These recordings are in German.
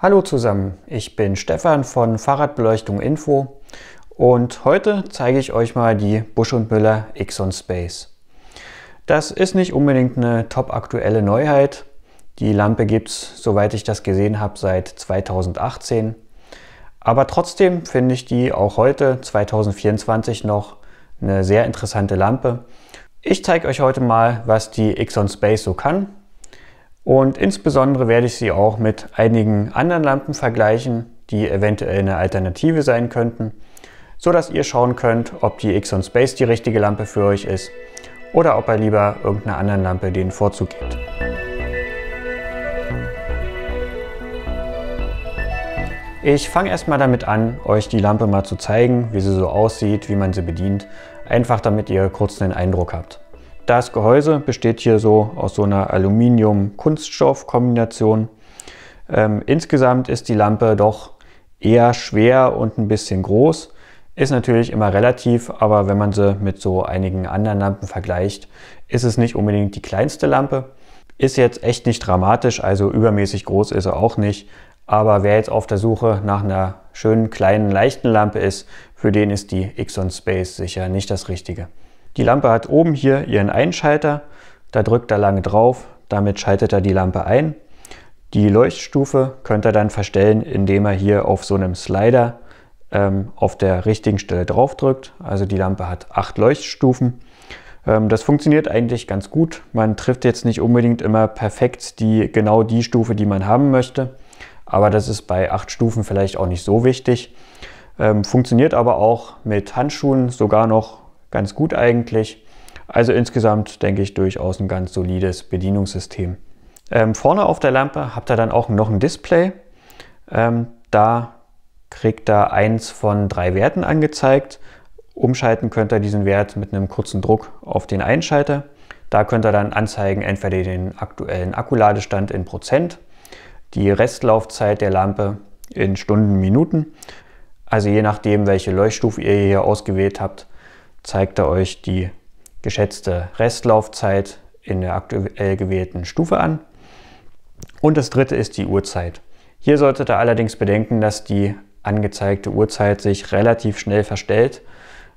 Hallo zusammen, ich bin Stefan von Fahrradbeleuchtung Info und heute zeige ich euch mal die Busch und Müller Exxon Space. Das ist nicht unbedingt eine top aktuelle Neuheit. Die Lampe gibt es, soweit ich das gesehen habe, seit 2018. Aber trotzdem finde ich die auch heute, 2024, noch eine sehr interessante Lampe. Ich zeige euch heute mal, was die Exxon Space so kann und insbesondere werde ich sie auch mit einigen anderen Lampen vergleichen, die eventuell eine Alternative sein könnten, so dass ihr schauen könnt, ob die Xon Space die richtige Lampe für euch ist oder ob er lieber irgendeiner anderen Lampe den Vorzug gibt. Ich fange erstmal damit an, euch die Lampe mal zu zeigen, wie sie so aussieht, wie man sie bedient, einfach damit ihr kurz einen Eindruck habt. Das Gehäuse besteht hier so aus so einer Aluminium-Kunststoff-Kombination. Ähm, insgesamt ist die Lampe doch eher schwer und ein bisschen groß. Ist natürlich immer relativ, aber wenn man sie mit so einigen anderen Lampen vergleicht, ist es nicht unbedingt die kleinste Lampe. Ist jetzt echt nicht dramatisch, also übermäßig groß ist sie auch nicht. Aber wer jetzt auf der Suche nach einer schönen, kleinen, leichten Lampe ist, für den ist die Ixon Space sicher nicht das Richtige. Die Lampe hat oben hier ihren Einschalter, da drückt er lange drauf, damit schaltet er die Lampe ein. Die Leuchtstufe könnt ihr dann verstellen, indem er hier auf so einem Slider ähm, auf der richtigen Stelle drauf drückt. Also die Lampe hat acht Leuchtstufen. Ähm, das funktioniert eigentlich ganz gut. Man trifft jetzt nicht unbedingt immer perfekt die, genau die Stufe, die man haben möchte. Aber das ist bei acht Stufen vielleicht auch nicht so wichtig. Ähm, funktioniert aber auch mit Handschuhen sogar noch ganz gut eigentlich. Also insgesamt denke ich durchaus ein ganz solides Bedienungssystem. Ähm, vorne auf der Lampe habt ihr dann auch noch ein Display. Ähm, da kriegt ihr eins von drei Werten angezeigt. Umschalten könnt ihr diesen Wert mit einem kurzen Druck auf den Einschalter. Da könnt ihr dann anzeigen, entweder den aktuellen Akkuladestand in Prozent, die Restlaufzeit der Lampe in Stunden, Minuten. Also je nachdem, welche Leuchtstufe ihr hier ausgewählt habt, zeigt er euch die geschätzte Restlaufzeit in der aktuell gewählten Stufe an. Und das dritte ist die Uhrzeit. Hier solltet ihr allerdings bedenken, dass die angezeigte Uhrzeit sich relativ schnell verstellt.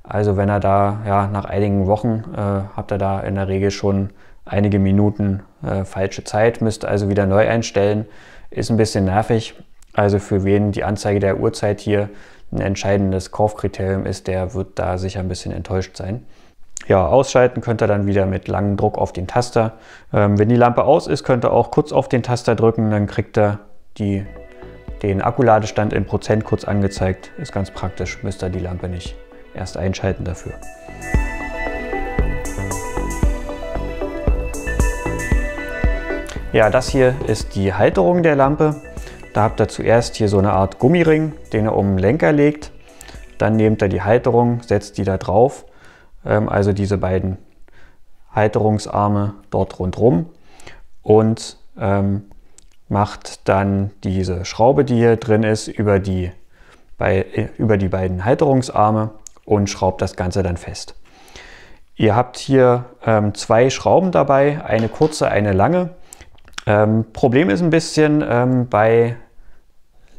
Also wenn er da ja, nach einigen Wochen äh, habt ihr da in der Regel schon einige Minuten äh, falsche Zeit, müsst also wieder neu einstellen. Ist ein bisschen nervig. Also für wen die Anzeige der Uhrzeit hier ein entscheidendes Kaufkriterium ist, der wird da sicher ein bisschen enttäuscht sein. Ja, ausschalten könnt ihr dann wieder mit langem Druck auf den Taster. Ähm, wenn die Lampe aus ist, könnt ihr auch kurz auf den Taster drücken, dann kriegt ihr die, den Akkuladestand in Prozent kurz angezeigt. Ist ganz praktisch, müsst ihr die Lampe nicht erst einschalten dafür. Ja, das hier ist die Halterung der Lampe. Da habt ihr zuerst hier so eine Art Gummiring, den ihr um den Lenker legt. Dann nehmt ihr die Halterung, setzt die da drauf. Ähm, also diese beiden Halterungsarme dort rundherum. Und ähm, macht dann diese Schraube, die hier drin ist, über die, bei, äh, über die beiden Halterungsarme und schraubt das Ganze dann fest. Ihr habt hier ähm, zwei Schrauben dabei, eine kurze, eine lange. Ähm, Problem ist ein bisschen, ähm, bei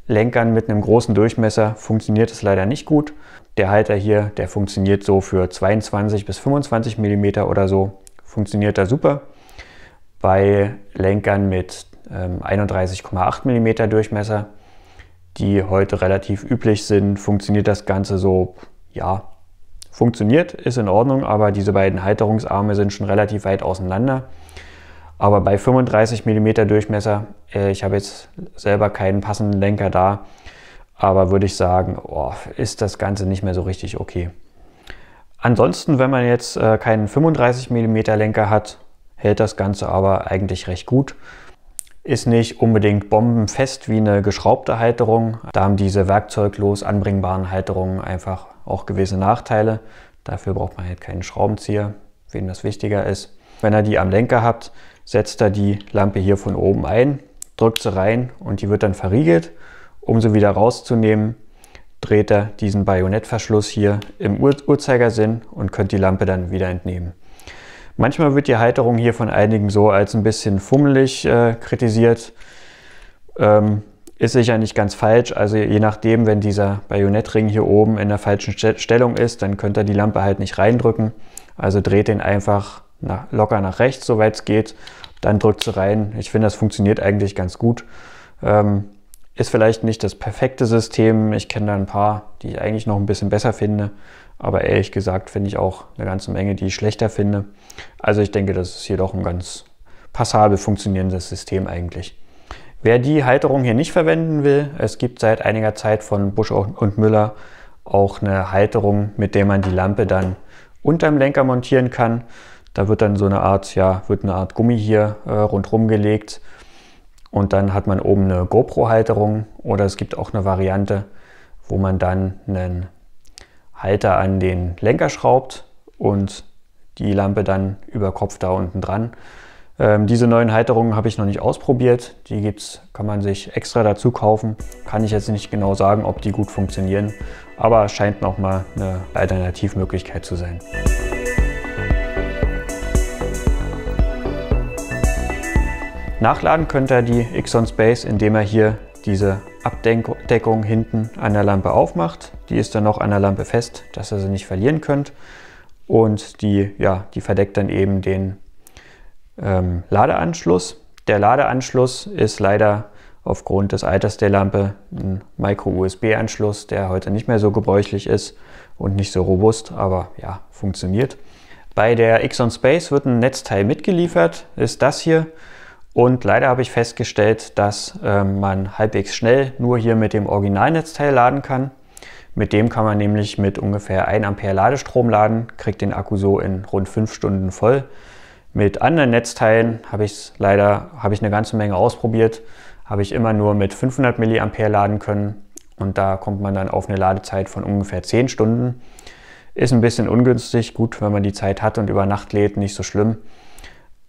Lenkern mit einem großen Durchmesser funktioniert es leider nicht gut. Der Halter hier, der funktioniert so für 22 bis 25 mm oder so, funktioniert da super. Bei Lenkern mit ähm, 31,8 mm Durchmesser, die heute relativ üblich sind, funktioniert das Ganze so, ja, funktioniert, ist in Ordnung, aber diese beiden Halterungsarme sind schon relativ weit auseinander. Aber bei 35 mm Durchmesser, äh, ich habe jetzt selber keinen passenden Lenker da, aber würde ich sagen, oh, ist das Ganze nicht mehr so richtig okay. Ansonsten, wenn man jetzt äh, keinen 35 mm Lenker hat, hält das Ganze aber eigentlich recht gut. Ist nicht unbedingt bombenfest wie eine geschraubte Halterung. Da haben diese werkzeuglos anbringbaren Halterungen einfach auch gewisse Nachteile. Dafür braucht man halt keinen Schraubenzieher, wem das wichtiger ist. Wenn ihr die am Lenker habt, setzt er die Lampe hier von oben ein, drückt sie rein und die wird dann verriegelt. Um sie wieder rauszunehmen, dreht er diesen Bajonettverschluss hier im Ur Uhrzeigersinn und könnt die Lampe dann wieder entnehmen. Manchmal wird die Halterung hier von einigen so als ein bisschen fummelig äh, kritisiert. Ähm, ist sicher nicht ganz falsch. Also je nachdem, wenn dieser Bajonettring hier oben in der falschen Stellung ist, dann könnt ihr die Lampe halt nicht reindrücken. Also dreht den einfach nach, locker nach rechts, soweit es geht. Dann drückt sie rein. Ich finde, das funktioniert eigentlich ganz gut. Ähm, ist vielleicht nicht das perfekte System. Ich kenne da ein paar, die ich eigentlich noch ein bisschen besser finde. Aber ehrlich gesagt finde ich auch eine ganze Menge, die ich schlechter finde. Also ich denke, das ist hier doch ein ganz passabel funktionierendes System eigentlich. Wer die Halterung hier nicht verwenden will, es gibt seit einiger Zeit von Busch und Müller auch eine Halterung, mit der man die Lampe dann unterm Lenker montieren kann. Da wird dann so eine Art, ja, wird eine Art Gummi hier äh, rundherum gelegt und dann hat man oben eine GoPro-Halterung oder es gibt auch eine Variante, wo man dann einen Halter an den Lenker schraubt und die Lampe dann über Kopf da unten dran. Ähm, diese neuen Halterungen habe ich noch nicht ausprobiert. Die gibt's, kann man sich extra dazu kaufen. Kann ich jetzt nicht genau sagen, ob die gut funktionieren, aber scheint nochmal eine Alternativmöglichkeit zu sein. Nachladen könnt ihr die Ixon Space, indem ihr hier diese Abdeckung hinten an der Lampe aufmacht. Die ist dann noch an der Lampe fest, dass ihr sie nicht verlieren könnt. Und die, ja, die verdeckt dann eben den ähm, Ladeanschluss. Der Ladeanschluss ist leider aufgrund des Alters der Lampe ein Micro-USB-Anschluss, der heute nicht mehr so gebräuchlich ist und nicht so robust, aber ja, funktioniert. Bei der Exxon Space wird ein Netzteil mitgeliefert, ist das hier. Und leider habe ich festgestellt, dass äh, man halbwegs schnell nur hier mit dem Originalnetzteil laden kann. Mit dem kann man nämlich mit ungefähr 1 Ampere Ladestrom laden, kriegt den Akku so in rund 5 Stunden voll. Mit anderen Netzteilen habe ich es leider habe ich eine ganze Menge ausprobiert, habe ich immer nur mit 500 mA laden können und da kommt man dann auf eine Ladezeit von ungefähr 10 Stunden. Ist ein bisschen ungünstig, gut, wenn man die Zeit hat und über Nacht lädt, nicht so schlimm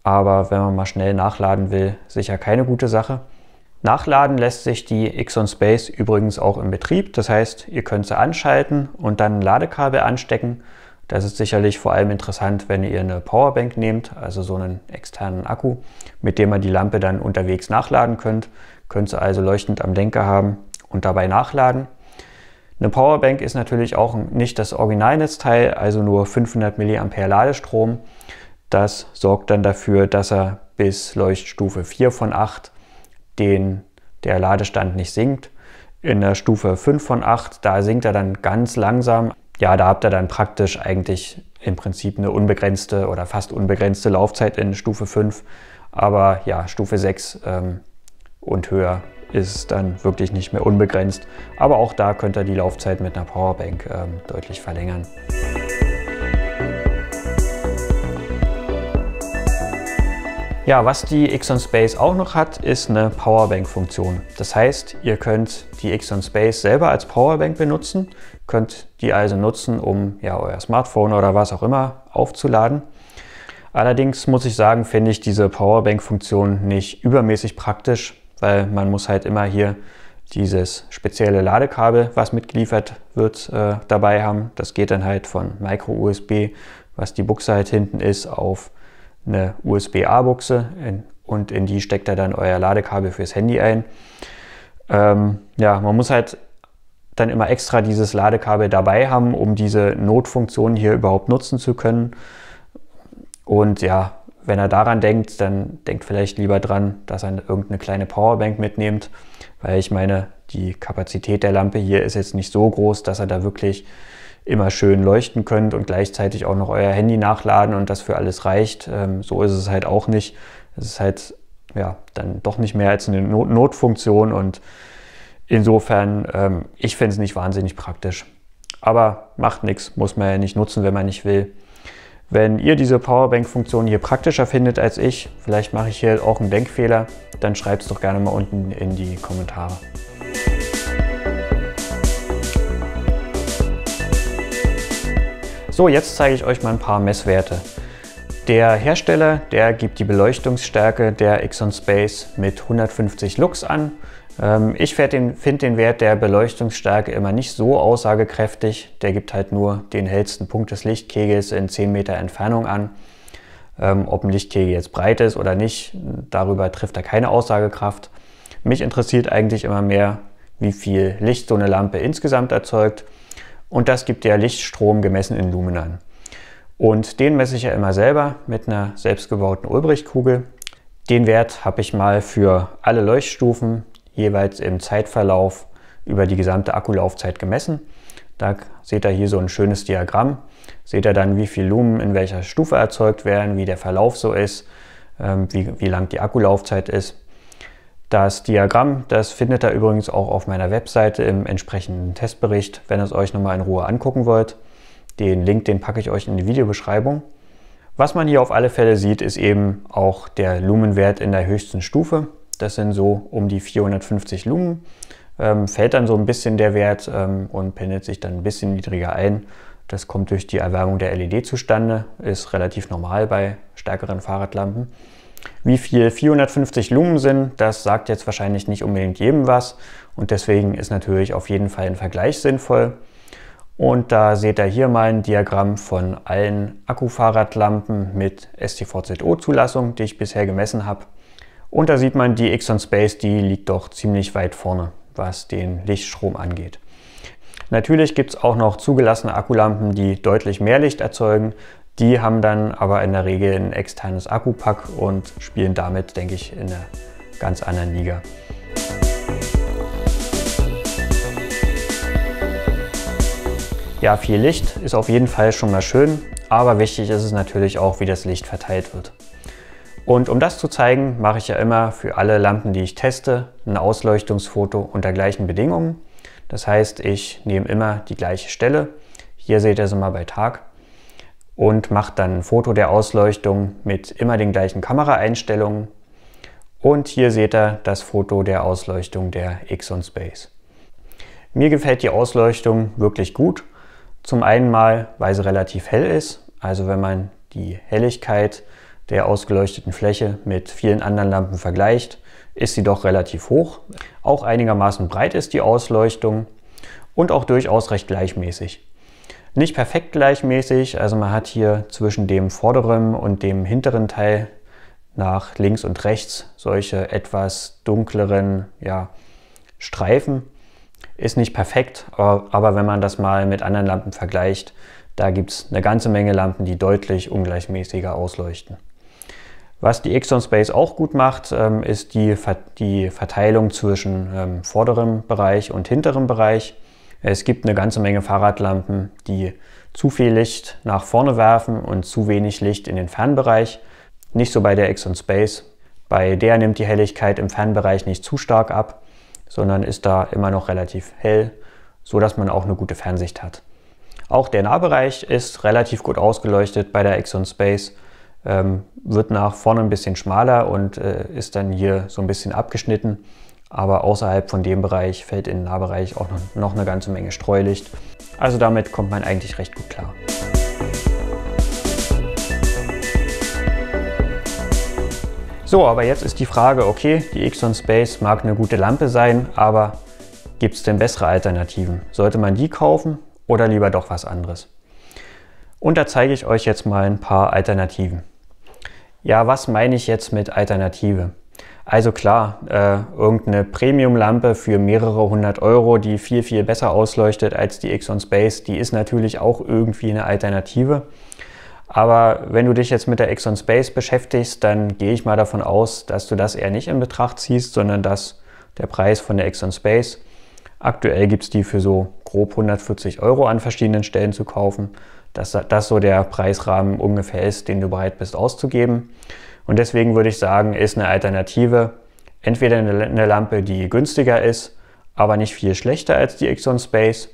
aber wenn man mal schnell nachladen will, sicher keine gute Sache. Nachladen lässt sich die Xon Space übrigens auch im Betrieb, das heißt, ihr könnt sie anschalten und dann ein Ladekabel anstecken. Das ist sicherlich vor allem interessant, wenn ihr eine Powerbank nehmt, also so einen externen Akku, mit dem ihr die Lampe dann unterwegs nachladen könnt. Könnt ihr also leuchtend am Denker haben und dabei nachladen. Eine Powerbank ist natürlich auch nicht das Originalnetzteil, also nur 500 mA Ladestrom. Das sorgt dann dafür, dass er bis Leuchtstufe 4 von 8 den, der Ladestand nicht sinkt. In der Stufe 5 von 8, da sinkt er dann ganz langsam. Ja, da habt ihr dann praktisch eigentlich im Prinzip eine unbegrenzte oder fast unbegrenzte Laufzeit in Stufe 5. Aber ja, Stufe 6 ähm, und höher ist dann wirklich nicht mehr unbegrenzt. Aber auch da könnt ihr die Laufzeit mit einer Powerbank ähm, deutlich verlängern. Ja, was die Exxon Space auch noch hat, ist eine Powerbank-Funktion. Das heißt, ihr könnt die Exxon Space selber als Powerbank benutzen, könnt die also nutzen, um ja, euer Smartphone oder was auch immer aufzuladen. Allerdings muss ich sagen, finde ich diese Powerbank-Funktion nicht übermäßig praktisch, weil man muss halt immer hier dieses spezielle Ladekabel, was mitgeliefert wird, äh, dabei haben. Das geht dann halt von Micro-USB, was die Buchse halt hinten ist, auf eine USB-A-Buchse und in die steckt er dann euer Ladekabel fürs Handy ein. Ähm, ja, man muss halt dann immer extra dieses Ladekabel dabei haben, um diese Notfunktion hier überhaupt nutzen zu können. Und ja, wenn er daran denkt, dann denkt vielleicht lieber dran, dass er irgendeine kleine Powerbank mitnimmt, weil ich meine, die Kapazität der Lampe hier ist jetzt nicht so groß, dass er da wirklich immer schön leuchten könnt und gleichzeitig auch noch euer Handy nachladen und das für alles reicht. Ähm, so ist es halt auch nicht. Es ist halt ja dann doch nicht mehr als eine Not Notfunktion und insofern, ähm, ich finde es nicht wahnsinnig praktisch. Aber macht nichts, muss man ja nicht nutzen, wenn man nicht will. Wenn ihr diese Powerbank-Funktion hier praktischer findet als ich, vielleicht mache ich hier auch einen Denkfehler, dann schreibt es doch gerne mal unten in die Kommentare. So, jetzt zeige ich euch mal ein paar Messwerte. Der Hersteller, der gibt die Beleuchtungsstärke der Exxon Space mit 150 Lux an. Ähm, ich finde den Wert der Beleuchtungsstärke immer nicht so aussagekräftig. Der gibt halt nur den hellsten Punkt des Lichtkegels in 10 Meter Entfernung an. Ähm, ob ein Lichtkegel jetzt breit ist oder nicht, darüber trifft er keine Aussagekraft. Mich interessiert eigentlich immer mehr, wie viel Licht so eine Lampe insgesamt erzeugt und das gibt der Lichtstrom gemessen in Lumen an. Und den messe ich ja immer selber mit einer selbstgebauten Ulbrichtkugel. Den Wert habe ich mal für alle Leuchtstufen jeweils im Zeitverlauf über die gesamte Akkulaufzeit gemessen. Da seht ihr hier so ein schönes Diagramm. Seht ihr dann, wie viel Lumen in welcher Stufe erzeugt werden, wie der Verlauf so ist, ähm, wie, wie lang die Akkulaufzeit ist. Das Diagramm, das findet ihr übrigens auch auf meiner Webseite im entsprechenden Testbericht, wenn ihr es euch nochmal in Ruhe angucken wollt. Den Link, den packe ich euch in die Videobeschreibung. Was man hier auf alle Fälle sieht, ist eben auch der Lumenwert in der höchsten Stufe. Das sind so um die 450 Lumen. Ähm, fällt dann so ein bisschen der Wert ähm, und pendelt sich dann ein bisschen niedriger ein. Das kommt durch die Erwärmung der LED zustande, ist relativ normal bei stärkeren Fahrradlampen. Wie viel 450 Lumen sind, das sagt jetzt wahrscheinlich nicht unbedingt jedem was und deswegen ist natürlich auf jeden Fall ein Vergleich sinnvoll. Und da seht ihr hier mal ein Diagramm von allen Akkufahrradlampen mit STVZO-Zulassung, die ich bisher gemessen habe. Und da sieht man, die Exxon Space, die liegt doch ziemlich weit vorne, was den Lichtstrom angeht. Natürlich gibt es auch noch zugelassene Akkulampen, die deutlich mehr Licht erzeugen, die haben dann aber in der Regel ein externes Akkupack und spielen damit, denke ich, in einer ganz anderen Liga. Ja, viel Licht ist auf jeden Fall schon mal schön, aber wichtig ist es natürlich auch, wie das Licht verteilt wird. Und um das zu zeigen, mache ich ja immer für alle Lampen, die ich teste, ein Ausleuchtungsfoto unter gleichen Bedingungen. Das heißt, ich nehme immer die gleiche Stelle. Hier seht ihr es immer bei Tag und macht dann ein Foto der Ausleuchtung mit immer den gleichen Kameraeinstellungen. Und hier seht ihr das Foto der Ausleuchtung der Exxon Space. Mir gefällt die Ausleuchtung wirklich gut. Zum einen mal, weil sie relativ hell ist. Also wenn man die Helligkeit der ausgeleuchteten Fläche mit vielen anderen Lampen vergleicht, ist sie doch relativ hoch. Auch einigermaßen breit ist die Ausleuchtung und auch durchaus recht gleichmäßig. Nicht perfekt gleichmäßig, also man hat hier zwischen dem vorderen und dem hinteren Teil nach links und rechts solche etwas dunkleren ja, Streifen. Ist nicht perfekt, aber, aber wenn man das mal mit anderen Lampen vergleicht, da gibt es eine ganze Menge Lampen, die deutlich ungleichmäßiger ausleuchten. Was die Exxon Space auch gut macht, ähm, ist die, Verteilung zwischen ähm, vorderem Bereich und hinterem Bereich. Es gibt eine ganze Menge Fahrradlampen, die zu viel Licht nach vorne werfen und zu wenig Licht in den Fernbereich. Nicht so bei der Exxon Space. Bei der nimmt die Helligkeit im Fernbereich nicht zu stark ab, sondern ist da immer noch relativ hell, so dass man auch eine gute Fernsicht hat. Auch der Nahbereich ist relativ gut ausgeleuchtet bei der Exxon Space. Ähm, wird nach vorne ein bisschen schmaler und äh, ist dann hier so ein bisschen abgeschnitten aber außerhalb von dem Bereich fällt in den Nahbereich auch noch, noch eine ganze Menge Streulicht. Also damit kommt man eigentlich recht gut klar. So, aber jetzt ist die Frage, okay, die Exxon Space mag eine gute Lampe sein, aber gibt es denn bessere Alternativen? Sollte man die kaufen oder lieber doch was anderes? Und da zeige ich euch jetzt mal ein paar Alternativen. Ja, was meine ich jetzt mit Alternative? Also klar, äh, irgendeine Premium-Lampe für mehrere hundert Euro, die viel, viel besser ausleuchtet als die Exxon Space, die ist natürlich auch irgendwie eine Alternative. Aber wenn du dich jetzt mit der Exxon Space beschäftigst, dann gehe ich mal davon aus, dass du das eher nicht in Betracht ziehst, sondern dass der Preis von der Exxon Space, aktuell gibt es die für so grob 140 Euro an verschiedenen Stellen zu kaufen, dass das so der Preisrahmen ungefähr ist, den du bereit bist auszugeben. Und deswegen würde ich sagen, ist eine Alternative entweder eine Lampe, die günstiger ist, aber nicht viel schlechter als die Exxon Space,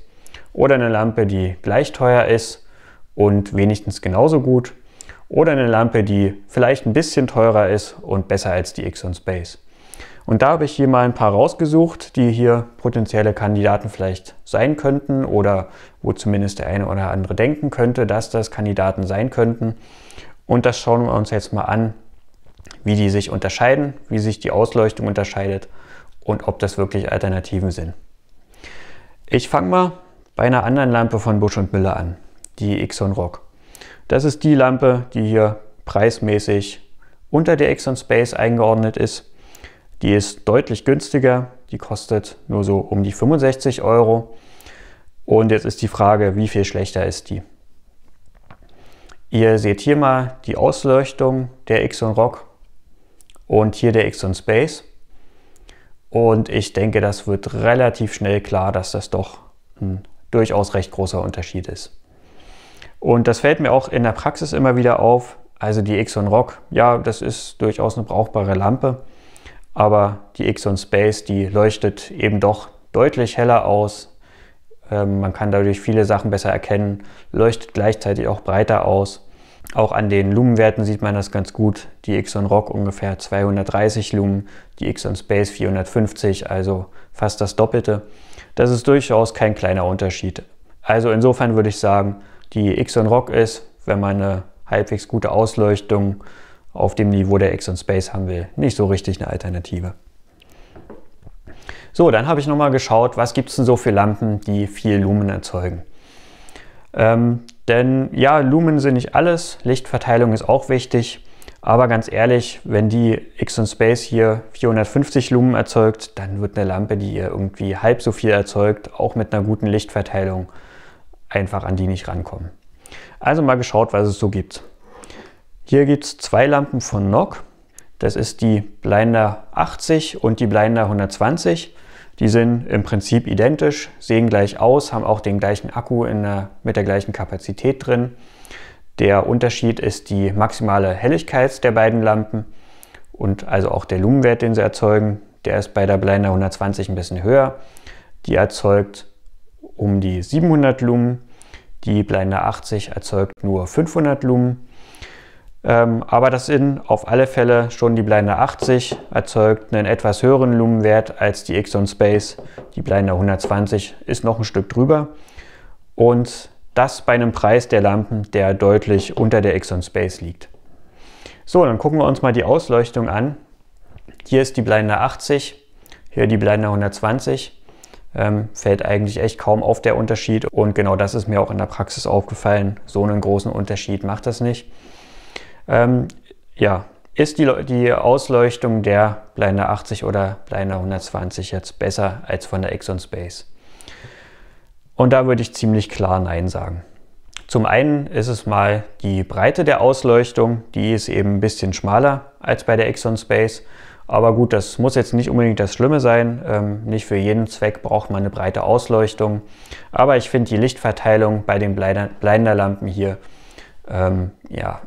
oder eine Lampe, die gleich teuer ist und wenigstens genauso gut, oder eine Lampe, die vielleicht ein bisschen teurer ist und besser als die Exxon Space. Und da habe ich hier mal ein paar rausgesucht, die hier potenzielle Kandidaten vielleicht sein könnten oder wo zumindest der eine oder andere denken könnte, dass das Kandidaten sein könnten. Und das schauen wir uns jetzt mal an, wie die sich unterscheiden, wie sich die Ausleuchtung unterscheidet und ob das wirklich Alternativen sind. Ich fange mal bei einer anderen Lampe von Busch und Miller an, die Exxon Rock. Das ist die Lampe, die hier preismäßig unter der Exxon Space eingeordnet ist. Die ist deutlich günstiger, die kostet nur so um die 65 Euro. Und jetzt ist die Frage, wie viel schlechter ist die? Ihr seht hier mal die Ausleuchtung der Exxon Rock und hier der X und Space. Und ich denke, das wird relativ schnell klar, dass das doch ein durchaus recht großer Unterschied ist. Und das fällt mir auch in der Praxis immer wieder auf. Also die Exxon Rock, ja, das ist durchaus eine brauchbare Lampe, aber die Exxon Space, die leuchtet eben doch deutlich heller aus. Ähm, man kann dadurch viele Sachen besser erkennen, leuchtet gleichzeitig auch breiter aus. Auch an den Lumenwerten sieht man das ganz gut. Die Exxon Rock ungefähr 230 Lumen, die Exxon Space 450, also fast das Doppelte. Das ist durchaus kein kleiner Unterschied. Also insofern würde ich sagen, die Exxon Rock ist, wenn man eine halbwegs gute Ausleuchtung auf dem Niveau der Exxon Space haben will, nicht so richtig eine Alternative. So, dann habe ich nochmal geschaut, was gibt es denn so für Lampen, die viel Lumen erzeugen. Ähm, denn ja, Lumen sind nicht alles, Lichtverteilung ist auch wichtig. Aber ganz ehrlich, wenn die X Space hier 450 Lumen erzeugt, dann wird eine Lampe, die ihr irgendwie halb so viel erzeugt, auch mit einer guten Lichtverteilung einfach an die nicht rankommen. Also mal geschaut, was es so gibt. Hier gibt es zwei Lampen von NOC. Das ist die Blinder 80 und die Blinder 120. Die sind im Prinzip identisch, sehen gleich aus, haben auch den gleichen Akku der, mit der gleichen Kapazität drin. Der Unterschied ist die maximale Helligkeit der beiden Lampen und also auch der Lumenwert, den sie erzeugen. Der ist bei der Blinder 120 ein bisschen höher. Die erzeugt um die 700 Lumen. Die Blinder 80 erzeugt nur 500 Lumen. Ähm, aber das sind auf alle Fälle schon die Blender 80 erzeugt einen etwas höheren Lumenwert als die Exxon Space. Die Blender 120 ist noch ein Stück drüber. Und das bei einem Preis der Lampen, der deutlich unter der Exxon Space liegt. So, dann gucken wir uns mal die Ausleuchtung an. Hier ist die Blender 80, hier die Blender 120. Ähm, fällt eigentlich echt kaum auf der Unterschied und genau das ist mir auch in der Praxis aufgefallen. So einen großen Unterschied macht das nicht. Ähm, ja, ist die, die Ausleuchtung der Blender 80 oder Blender 120 jetzt besser als von der Exxon Space? Und da würde ich ziemlich klar Nein sagen. Zum einen ist es mal die Breite der Ausleuchtung, die ist eben ein bisschen schmaler als bei der Exxon Space. Aber gut, das muss jetzt nicht unbedingt das Schlimme sein. Ähm, nicht für jeden Zweck braucht man eine breite Ausleuchtung. Aber ich finde die Lichtverteilung bei den Blinderlampen hier ähm, ja,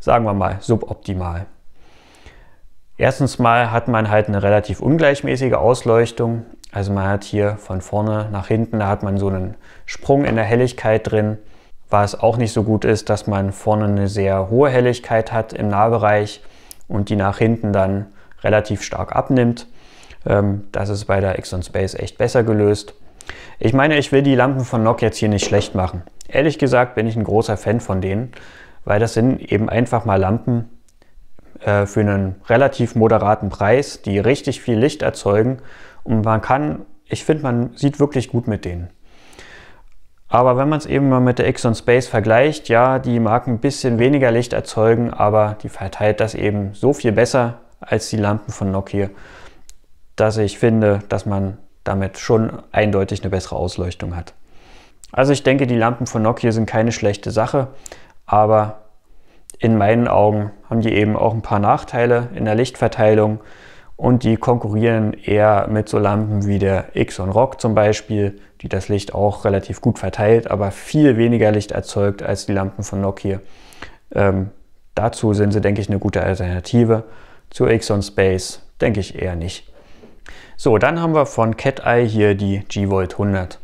sagen wir mal, suboptimal. Erstens mal hat man halt eine relativ ungleichmäßige Ausleuchtung. Also man hat hier von vorne nach hinten, da hat man so einen Sprung in der Helligkeit drin. Was auch nicht so gut ist, dass man vorne eine sehr hohe Helligkeit hat im Nahbereich und die nach hinten dann relativ stark abnimmt. Ähm, das ist bei der Exxon Space echt besser gelöst. Ich meine, ich will die Lampen von Nock jetzt hier nicht schlecht machen. Ehrlich gesagt bin ich ein großer Fan von denen weil das sind eben einfach mal Lampen äh, für einen relativ moderaten Preis, die richtig viel Licht erzeugen und man kann, ich finde, man sieht wirklich gut mit denen. Aber wenn man es eben mal mit der Exxon Space vergleicht, ja, die mag ein bisschen weniger Licht erzeugen, aber die verteilt das eben so viel besser als die Lampen von Nokia, dass ich finde, dass man damit schon eindeutig eine bessere Ausleuchtung hat. Also ich denke, die Lampen von Nokia sind keine schlechte Sache aber in meinen Augen haben die eben auch ein paar Nachteile in der Lichtverteilung und die konkurrieren eher mit so Lampen wie der Xon Rock zum Beispiel, die das Licht auch relativ gut verteilt, aber viel weniger Licht erzeugt als die Lampen von Nokia. Ähm, dazu sind sie, denke ich, eine gute Alternative. Zu Xon Space denke ich eher nicht. So, dann haben wir von Cat Eye hier die G-Volt 100.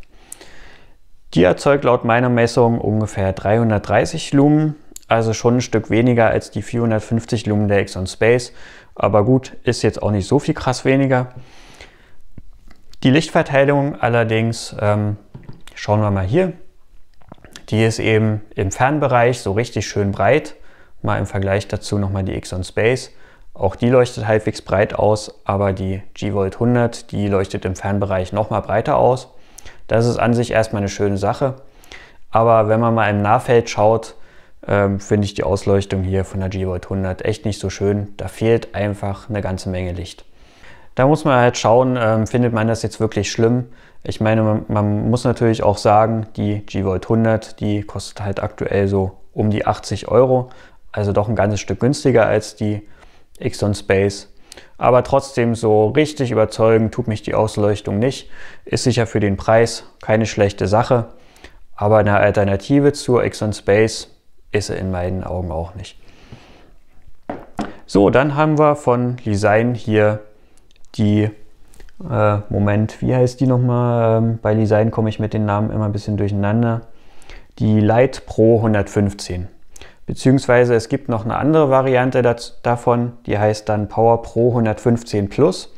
Die erzeugt laut meiner Messung ungefähr 330 Lumen, also schon ein Stück weniger als die 450 Lumen der Exxon Space. Aber gut, ist jetzt auch nicht so viel krass weniger. Die Lichtverteilung allerdings, ähm, schauen wir mal hier, die ist eben im Fernbereich so richtig schön breit. Mal im Vergleich dazu nochmal die Exxon Space. Auch die leuchtet halbwegs breit aus, aber die G-Volt 100, die leuchtet im Fernbereich nochmal breiter aus. Das ist an sich erstmal eine schöne Sache. Aber wenn man mal im Nahfeld schaut, ähm, finde ich die Ausleuchtung hier von der G-Volt 100 echt nicht so schön. Da fehlt einfach eine ganze Menge Licht. Da muss man halt schauen, ähm, findet man das jetzt wirklich schlimm? Ich meine, man, man muss natürlich auch sagen, die G-Volt 100, die kostet halt aktuell so um die 80 Euro. Also doch ein ganzes Stück günstiger als die Exxon Space. Aber trotzdem so richtig überzeugen tut mich die Ausleuchtung nicht. Ist sicher für den Preis keine schlechte Sache. Aber eine Alternative zur Exxon Space ist sie in meinen Augen auch nicht. So, dann haben wir von Design hier die, äh, Moment, wie heißt die nochmal? Ähm, bei Design komme ich mit den Namen immer ein bisschen durcheinander. Die Light Pro 115. Beziehungsweise es gibt noch eine andere Variante davon, die heißt dann Power Pro 115 Plus.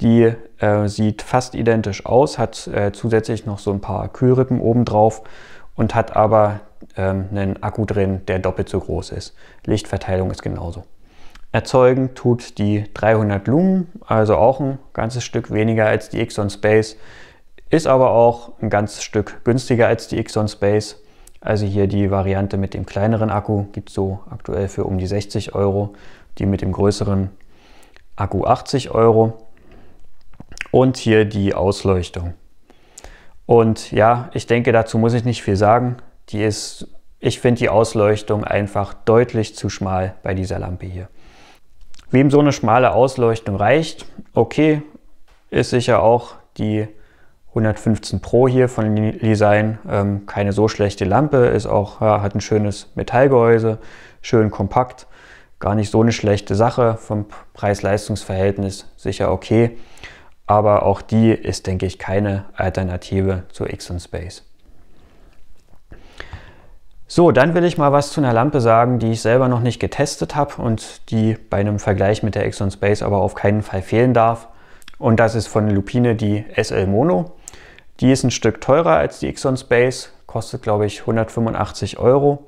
Die äh, sieht fast identisch aus, hat äh, zusätzlich noch so ein paar Kühlrippen oben drauf und hat aber ähm, einen Akku drin, der doppelt so groß ist. Lichtverteilung ist genauso. Erzeugen tut die 300 Lumen, also auch ein ganzes Stück weniger als die Exxon Space, ist aber auch ein ganzes Stück günstiger als die Exxon Space also hier die Variante mit dem kleineren Akku gibt es so aktuell für um die 60 Euro, die mit dem größeren Akku 80 Euro und hier die Ausleuchtung. Und ja, ich denke, dazu muss ich nicht viel sagen. Die ist, ich finde die Ausleuchtung einfach deutlich zu schmal bei dieser Lampe hier. Wem so eine schmale Ausleuchtung reicht, okay, ist sicher auch die 115 Pro hier von Design, ähm, keine so schlechte Lampe, ist auch, ja, hat ein schönes Metallgehäuse, schön kompakt, gar nicht so eine schlechte Sache, vom Preis-Leistungs-Verhältnis sicher okay, aber auch die ist, denke ich, keine Alternative zur Xon Space. So, dann will ich mal was zu einer Lampe sagen, die ich selber noch nicht getestet habe und die bei einem Vergleich mit der Exxon Space aber auf keinen Fall fehlen darf. Und das ist von Lupine die SL Mono. Die ist ein Stück teurer als die Xon Space, kostet glaube ich 185 Euro.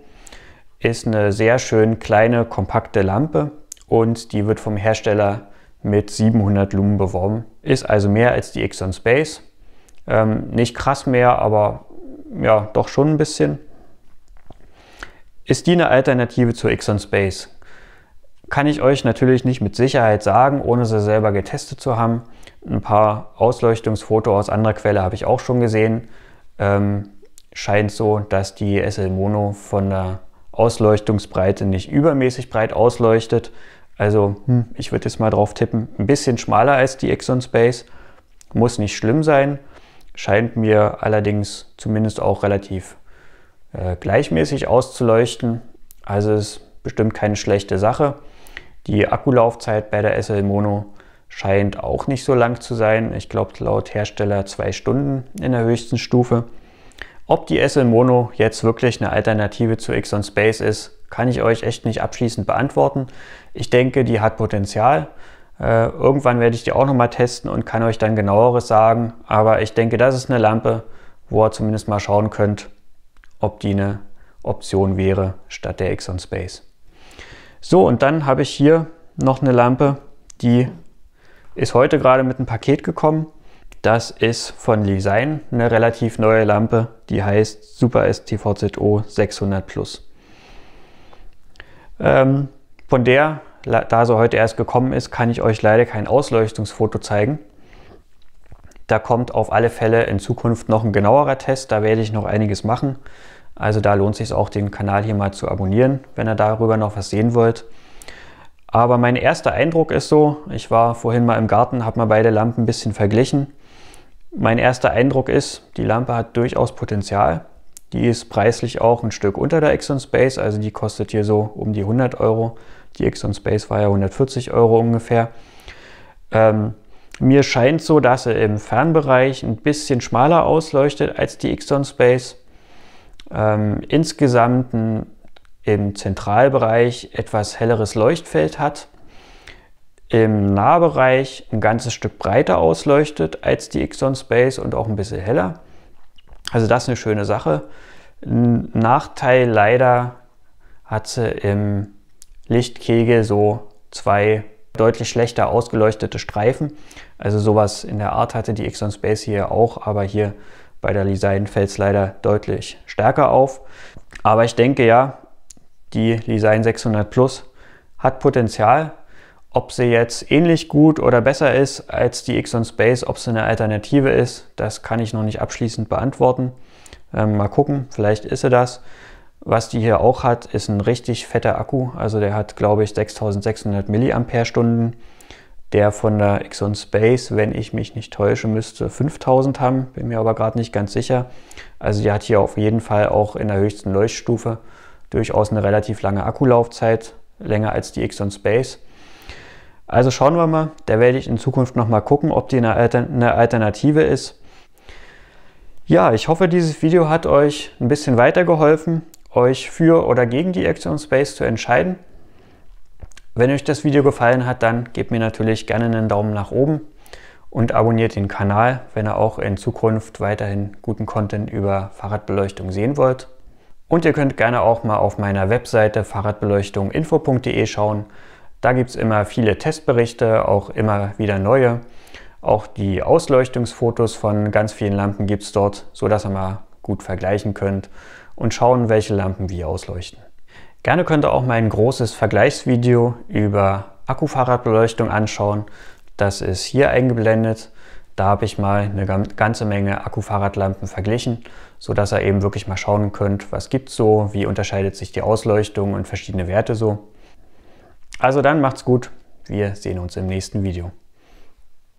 Ist eine sehr schön kleine, kompakte Lampe und die wird vom Hersteller mit 700 Lumen beworben. Ist also mehr als die Xon Space. Ähm, nicht krass mehr, aber ja, doch schon ein bisschen. Ist die eine Alternative zur Xon Space? kann ich euch natürlich nicht mit Sicherheit sagen, ohne sie selber getestet zu haben. Ein paar Ausleuchtungsfoto aus anderer Quelle habe ich auch schon gesehen. Ähm, scheint so, dass die SL Mono von der Ausleuchtungsbreite nicht übermäßig breit ausleuchtet. Also hm, ich würde jetzt mal drauf tippen, ein bisschen schmaler als die Exxon Space. Muss nicht schlimm sein, scheint mir allerdings zumindest auch relativ äh, gleichmäßig auszuleuchten. Also ist bestimmt keine schlechte Sache. Die Akkulaufzeit bei der SL Mono scheint auch nicht so lang zu sein. Ich glaube laut Hersteller zwei Stunden in der höchsten Stufe. Ob die SL Mono jetzt wirklich eine Alternative zu Exxon Space ist, kann ich euch echt nicht abschließend beantworten. Ich denke, die hat Potenzial. Äh, irgendwann werde ich die auch nochmal testen und kann euch dann genaueres sagen. Aber ich denke, das ist eine Lampe, wo ihr zumindest mal schauen könnt, ob die eine Option wäre statt der Exxon Space. So, und dann habe ich hier noch eine Lampe, die ist heute gerade mit einem Paket gekommen. Das ist von Design eine relativ neue Lampe, die heißt Super STVZO 600 Plus. Ähm, von der, da sie heute erst gekommen ist, kann ich euch leider kein Ausleuchtungsfoto zeigen. Da kommt auf alle Fälle in Zukunft noch ein genauerer Test, da werde ich noch einiges machen. Also da lohnt es sich auch, den Kanal hier mal zu abonnieren, wenn ihr darüber noch was sehen wollt. Aber mein erster Eindruck ist so, ich war vorhin mal im Garten, habe mal beide Lampen ein bisschen verglichen. Mein erster Eindruck ist, die Lampe hat durchaus Potenzial. Die ist preislich auch ein Stück unter der Exxon Space, also die kostet hier so um die 100 Euro. Die Exxon Space war ja 140 Euro ungefähr. Ähm, mir scheint so, dass sie im Fernbereich ein bisschen schmaler ausleuchtet als die Exxon Space ähm, insgesamt ein, im Zentralbereich etwas helleres Leuchtfeld hat, im Nahbereich ein ganzes Stück breiter ausleuchtet als die Exxon Space und auch ein bisschen heller. Also das ist eine schöne Sache. Ein Nachteil leider hat sie im Lichtkegel so zwei deutlich schlechter ausgeleuchtete Streifen. Also sowas in der Art hatte die Exxon Space hier auch, aber hier bei der Liseiden fällt es leider deutlich stärker auf. Aber ich denke ja, die Liseiden 600 Plus hat Potenzial. Ob sie jetzt ähnlich gut oder besser ist als die Exxon Space, ob sie eine Alternative ist, das kann ich noch nicht abschließend beantworten. Ähm, mal gucken, vielleicht ist sie das. Was die hier auch hat, ist ein richtig fetter Akku. Also der hat, glaube ich, 6600 mAh der von der Exxon Space, wenn ich mich nicht täusche, müsste 5000 haben, bin mir aber gerade nicht ganz sicher. Also die hat hier auf jeden Fall auch in der höchsten Leuchtstufe durchaus eine relativ lange Akkulaufzeit, länger als die Exxon Space. Also schauen wir mal, da werde ich in Zukunft nochmal gucken, ob die eine, Altern eine Alternative ist. Ja, ich hoffe, dieses Video hat euch ein bisschen weitergeholfen, euch für oder gegen die Exxon Space zu entscheiden. Wenn euch das Video gefallen hat, dann gebt mir natürlich gerne einen Daumen nach oben und abonniert den Kanal, wenn ihr auch in Zukunft weiterhin guten Content über Fahrradbeleuchtung sehen wollt. Und ihr könnt gerne auch mal auf meiner Webseite fahrradbeleuchtunginfo.de schauen. Da gibt es immer viele Testberichte, auch immer wieder neue. Auch die Ausleuchtungsfotos von ganz vielen Lampen gibt es dort, sodass ihr mal gut vergleichen könnt und schauen, welche Lampen wie ausleuchten. Gerne könnt ihr auch mein großes Vergleichsvideo über Akkufahrradbeleuchtung anschauen. Das ist hier eingeblendet. Da habe ich mal eine ganze Menge Akkufahrradlampen verglichen, sodass ihr eben wirklich mal schauen könnt, was gibt es so, wie unterscheidet sich die Ausleuchtung und verschiedene Werte so. Also dann macht's gut, wir sehen uns im nächsten Video.